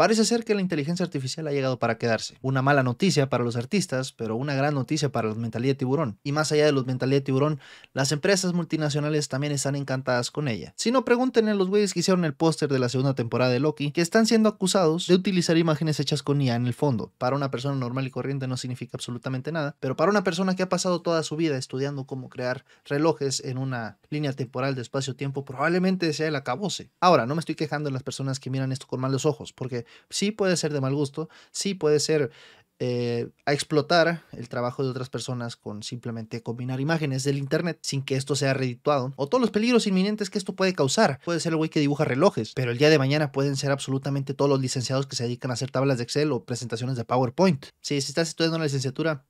Parece ser que la inteligencia artificial ha llegado para quedarse. Una mala noticia para los artistas, pero una gran noticia para los mentalidad tiburón. Y más allá de los mentalidad tiburón, las empresas multinacionales también están encantadas con ella. Si no, pregunten a los güeyes que hicieron el póster de la segunda temporada de Loki, que están siendo acusados de utilizar imágenes hechas con IA en el fondo. Para una persona normal y corriente no significa absolutamente nada, pero para una persona que ha pasado toda su vida estudiando cómo crear relojes en una línea temporal de espacio-tiempo, probablemente sea el acabose. Ahora, no me estoy quejando de las personas que miran esto con malos ojos, porque sí puede ser de mal gusto, sí puede ser eh, a explotar el trabajo de otras personas con simplemente combinar imágenes del Internet sin que esto sea redituado o todos los peligros inminentes que esto puede causar. Puede ser el güey que dibuja relojes, pero el día de mañana pueden ser absolutamente todos los licenciados que se dedican a hacer tablas de Excel o presentaciones de PowerPoint. Sí, si estás estudiando la licenciatura,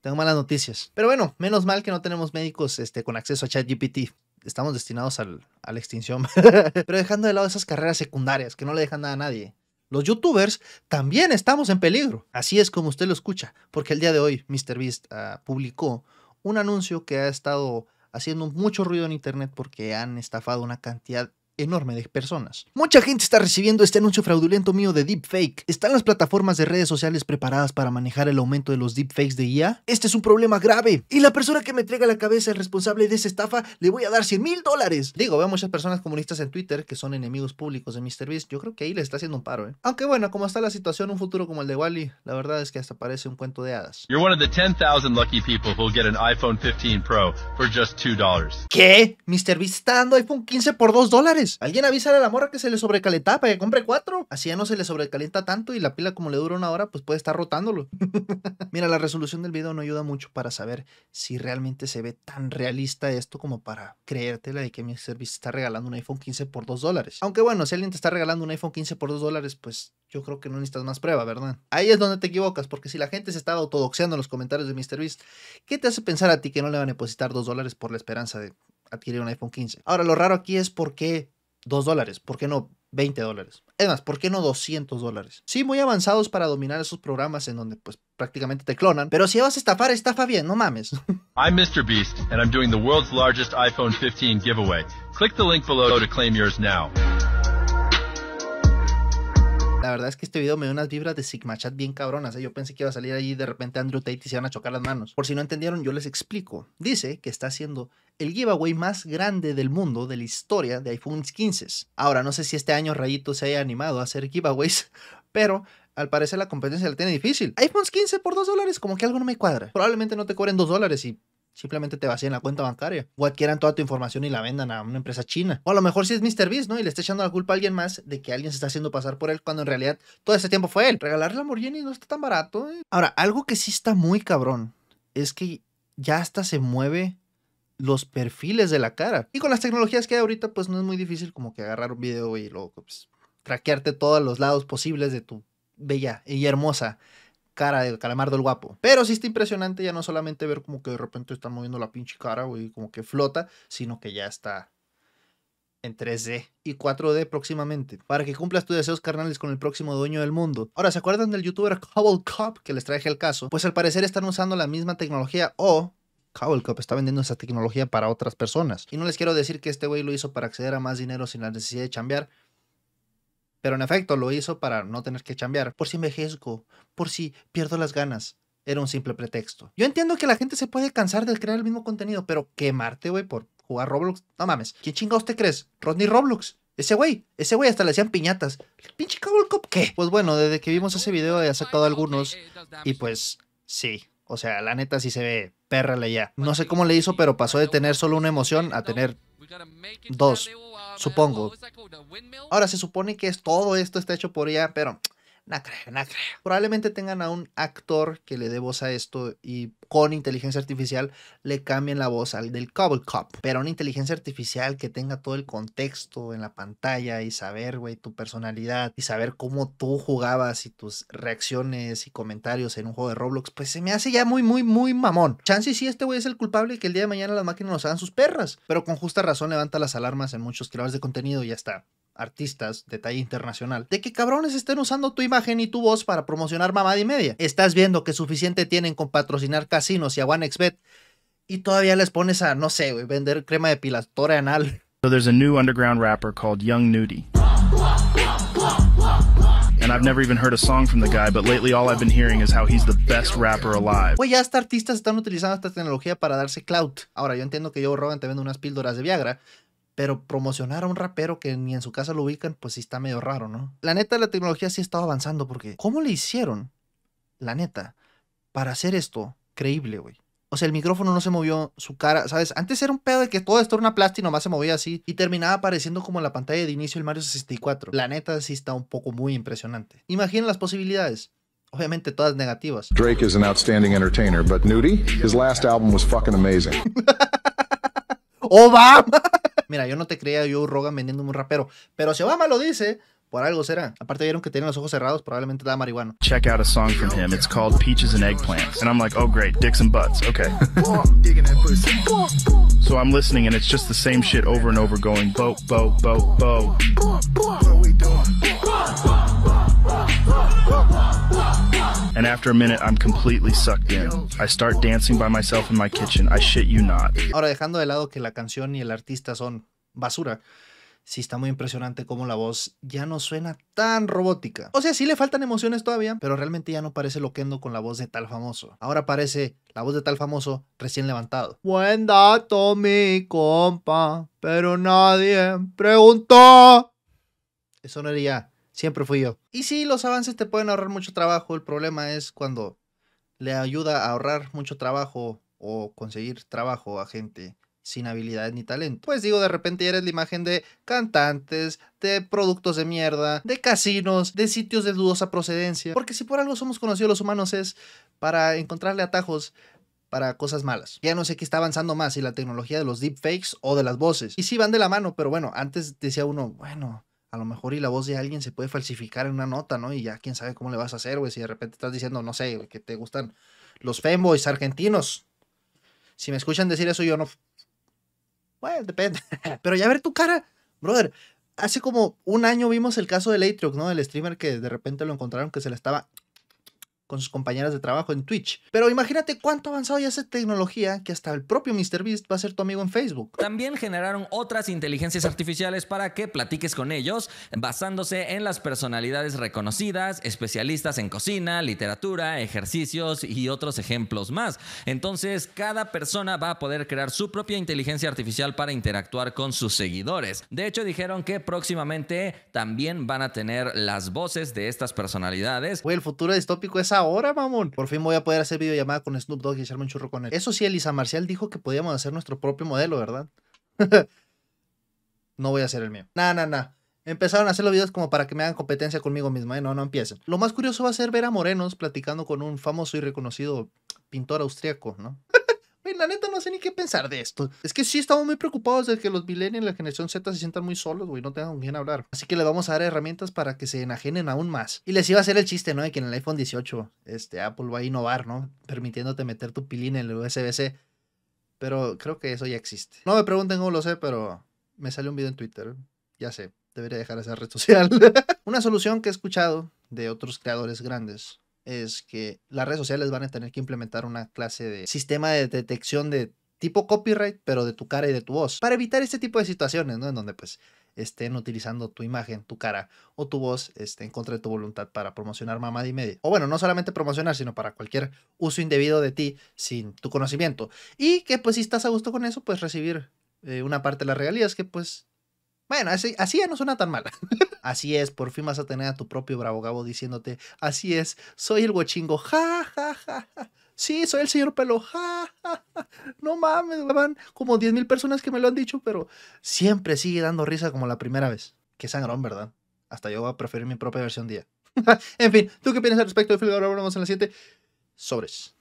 tengo malas noticias. Pero bueno, menos mal que no tenemos médicos este, con acceso a ChatGPT estamos destinados a la extinción. Pero dejando de lado esas carreras secundarias que no le dejan nada a nadie. Los youtubers también estamos en peligro. Así es como usted lo escucha, porque el día de hoy MrBeast ah, publicó un anuncio que ha estado haciendo mucho ruido en internet porque han estafado una cantidad enorme de personas. Mucha gente está recibiendo este anuncio fraudulento mío de deepfake. ¿Están las plataformas de redes sociales preparadas para manejar el aumento de los deepfakes de IA? Este es un problema grave. Y la persona que me entrega la cabeza es responsable de esa estafa, le voy a dar 100 mil dólares. Digo, veo muchas personas comunistas en Twitter que son enemigos públicos de Beast. Yo creo que ahí le está haciendo un paro, ¿eh? Aunque bueno, como está la situación, un futuro como el de Wally, la verdad es que hasta parece un cuento de hadas. You're one of iPhone 15 ¿Qué? MrBeast está dando iPhone 15 por 2 dólares. Pues. Alguien avisa a la morra que se le sobrecalentaba para que compre cuatro. Así ya no se le sobrecalienta tanto y la pila como le dura una hora, pues puede estar rotándolo. Mira, la resolución del video no ayuda mucho para saber si realmente se ve tan realista esto como para creértela de que mi servicio está regalando un iPhone 15 por 2 dólares. Aunque bueno, si alguien te está regalando un iPhone 15 por 2 dólares, pues yo creo que no necesitas más prueba, ¿verdad? Ahí es donde te equivocas, porque si la gente se estaba autodoxeando en los comentarios de MrBeast, ¿qué te hace pensar a ti que no le van a depositar 2 dólares por la esperanza de adquirir un iPhone 15? Ahora, lo raro aquí es por qué 2 dólares, ¿por qué no 20 dólares? Es más, ¿por qué no 200 dólares? Sí, muy avanzados para dominar esos programas en donde pues prácticamente te clonan, pero si vas a estafar, estafa bien, no mames. I'm Mr. Beast and I'm doing the world's largest iPhone 15 giveaway. Click the link below to claim yours now. La verdad es que este video me dio unas vibras de Sigma Chat bien cabronas. ¿eh? Yo pensé que iba a salir allí de repente Andrew Tate y se iban a chocar las manos. Por si no entendieron, yo les explico. Dice que está haciendo el giveaway más grande del mundo de la historia de iPhones 15. Ahora, no sé si este año Rayito se haya animado a hacer giveaways, pero al parecer la competencia la tiene difícil. iPhones 15 por 2 dólares, como que algo no me cuadra. Probablemente no te cobren 2 dólares y Simplemente te vacían la cuenta bancaria o adquieran toda tu información y la vendan a una empresa china. O a lo mejor si sí es Beast, ¿no? Y le está echando la culpa a alguien más de que alguien se está haciendo pasar por él cuando en realidad todo ese tiempo fue él. a Morgeni no está tan barato. ¿eh? Ahora, algo que sí está muy cabrón es que ya hasta se mueve los perfiles de la cara. Y con las tecnologías que hay ahorita, pues no es muy difícil como que agarrar un video y luego traquearte pues, todos los lados posibles de tu bella y hermosa cara del Calamardo el guapo. Pero sí está impresionante ya no solamente ver como que de repente están moviendo la pinche cara, güey, como que flota, sino que ya está en 3D y 4D próximamente, para que cumplas tus deseos carnales con el próximo dueño del mundo. Ahora, ¿se acuerdan del youtuber Cowell Cup que les traje el caso? Pues al parecer están usando la misma tecnología o Cowell Cup está vendiendo esa tecnología para otras personas. Y no les quiero decir que este güey lo hizo para acceder a más dinero sin la necesidad de chambear, pero en efecto lo hizo para no tener que chambear, por si envejezco, por si pierdo las ganas. Era un simple pretexto. Yo entiendo que la gente se puede cansar de crear el mismo contenido, pero quemarte, güey, por jugar Roblox, no mames. ¿Quién chinga? ¿Usted crees? Rodney Roblox. Ese güey, ese güey hasta le hacían piñatas. ¿El pinche Cowboy Cop qué? Pues bueno, desde que vimos ese video he sacado algunos y pues sí, o sea, la neta sí se ve perra ya. No sé cómo le hizo, pero pasó de tener solo una emoción a tener Dos, uh, supongo. Oh, oh, Ahora se supone que es todo esto está hecho por ella, pero no creo, Probablemente tengan a un actor que le dé voz a esto y con inteligencia artificial le cambien la voz al del cop Pero una inteligencia artificial que tenga todo el contexto en la pantalla y saber, güey, tu personalidad y saber cómo tú jugabas y tus reacciones y comentarios en un juego de Roblox, pues se me hace ya muy, muy, muy mamón. Chance sí, este güey es el culpable que el día de mañana las máquinas nos hagan sus perras, pero con justa razón levanta las alarmas en muchos creadores de contenido y ya está artistas de talla internacional, de que cabrones estén usando tu imagen y tu voz para promocionar mamá y media. Estás viendo que suficiente tienen con patrocinar casinos y a OneXBet y todavía les pones a, no sé, vender crema depilatora anal. So there's underground rapper Young And I've never even heard a song from the guy, but lately all I've been hearing is how he's the best rapper alive. ya hasta artistas están utilizando esta tecnología para darse clout. Ahora, yo entiendo que yo Rogan te vendo unas píldoras de Viagra, pero promocionar a un rapero que ni en su casa lo ubican, pues sí está medio raro, ¿no? La neta, la tecnología sí ha estado avanzando porque ¿cómo le hicieron, la neta, para hacer esto creíble, güey? O sea, el micrófono no se movió, su cara, ¿sabes? Antes era un pedo de que todo esto era una plástica y nomás se movía así y terminaba apareciendo como la pantalla de inicio del Mario 64. La neta sí está un poco muy impresionante. Imaginen las posibilidades. Obviamente todas negativas. Drake is an outstanding entertainer, but Nudie, his last album was fucking amazing. va! Mira, yo no te creía yo Rogan vendiendo un rapero, pero si Obama lo dice, por algo será. Aparte vieron que tiene los ojos cerrados, probablemente da marihuana. Check out a song from him. It's called Peaches and Eggplants. And I'm like, oh great, dicks and butts. Okay. so I'm listening and it's just the same shit over and over going bo bo bo bo. Ahora dejando de lado que la canción y el artista son basura, sí está muy impresionante cómo la voz ya no suena tan robótica. O sea, sí le faltan emociones todavía, pero realmente ya no parece loquendo con la voz de tal famoso. Ahora parece la voz de tal famoso recién levantado. Buen dato, mi compa, pero nadie preguntó. Eso no era ya Siempre fui yo. Y sí, los avances te pueden ahorrar mucho trabajo. El problema es cuando le ayuda a ahorrar mucho trabajo o conseguir trabajo a gente sin habilidad ni talento. Pues digo, de repente eres la imagen de cantantes, de productos de mierda, de casinos, de sitios de dudosa procedencia. Porque si por algo somos conocidos los humanos es para encontrarle atajos para cosas malas. Ya no sé qué está avanzando más, si la tecnología de los deepfakes o de las voces. Y sí van de la mano, pero bueno, antes decía uno, bueno, a lo mejor y la voz de alguien se puede falsificar en una nota, ¿no? Y ya quién sabe cómo le vas a hacer, güey, si de repente estás diciendo, no sé, que te gustan los fanboys argentinos. Si me escuchan decir eso, yo no... Bueno, depende. Pero ya ver tu cara, brother. Hace como un año vimos el caso de Latrix, ¿no? El streamer que de repente lo encontraron que se le estaba con sus compañeras de trabajo en Twitch. Pero imagínate cuánto avanzado ya esa tecnología que hasta el propio MrBeast va a ser tu amigo en Facebook. También generaron otras inteligencias artificiales para que platiques con ellos, basándose en las personalidades reconocidas, especialistas en cocina, literatura, ejercicios y otros ejemplos más. Entonces, cada persona va a poder crear su propia inteligencia artificial para interactuar con sus seguidores. De hecho, dijeron que próximamente también van a tener las voces de estas personalidades. el futuro distópico es ahora, mamón. Por fin voy a poder hacer videollamada con Snoop Dogg y echarme un churro con él. Eso sí, Elisa Marcial dijo que podíamos hacer nuestro propio modelo, ¿verdad? no voy a hacer el mío. Nah, nah, nah. Empezaron a hacer los videos como para que me hagan competencia conmigo misma, ¿eh? No, no empiecen. Lo más curioso va a ser ver a Morenos platicando con un famoso y reconocido pintor austriaco, ¿no? la neta no sé ni qué pensar de esto. Es que sí estamos muy preocupados de que los millennials y la generación Z se sientan muy solos, güey, no tengan con quién hablar. Así que le vamos a dar herramientas para que se enajenen aún más. Y les iba a hacer el chiste, ¿no? De que en el iPhone 18, este, Apple va a innovar, ¿no? Permitiéndote meter tu pilín en el USB-C. Pero creo que eso ya existe. No me pregunten cómo lo sé, pero me salió un video en Twitter. Ya sé, debería dejar esa red social. Una solución que he escuchado de otros creadores grandes es que las redes sociales van a tener que implementar una clase de sistema de detección de tipo copyright, pero de tu cara y de tu voz, para evitar este tipo de situaciones, ¿no? En donde pues estén utilizando tu imagen, tu cara o tu voz este, en contra de tu voluntad para promocionar mamá y media. O bueno, no solamente promocionar, sino para cualquier uso indebido de ti sin tu conocimiento. Y que pues si estás a gusto con eso, pues recibir eh, una parte de las regalías que pues bueno, así, ya no suena tan mal. así es, por fin vas a tener a tu propio Bravo Gabo diciéndote, así es, soy el guachingo, ja, ja, ja, ja. Sí, soy el señor pelo, ja, ja, ja. No mames, van como mil personas que me lo han dicho, pero siempre sigue dando risa como la primera vez. Qué sangrón, ¿verdad? Hasta yo voy a preferir mi propia versión día. en fin, ¿tú qué piensas al respecto de Phil Ahora Vamos en la siguiente. Sobres.